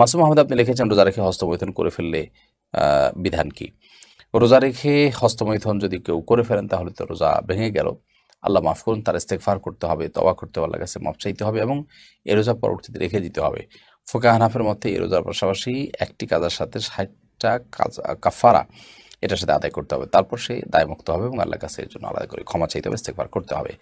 মাসুম আহমেদ আপনি লিখেছেন রোজা রেখে হস্তমৈথন করে ফেললে বিধান কি রোজা রেখে হস্তমৈথন যদি কেউ করে ফেলেন তাহলে তো রোজা ভেঙে গেল আল্লাহ মাফ করুন তার ইস্তেকফার করতে হবে তবা করতে হবে আল্লাহ কাছে মাফ চাইতে হবে এবং এ রোজা পরবর্তীতে রেখে দিতে হবে ফোকা হানাফের মধ্যে এই রোজার পাশাপাশি একটি কাজার সাথে ষাটটা কাজ কাফারা এটার সাথে আদায় করতে হবে তারপর সে দায়মুক্ত হবে এবং আল্লাহ কাছে এর জন্য আলাদা করে ক্ষমা চাইতে হবে ইস্তেকফার করতে হবে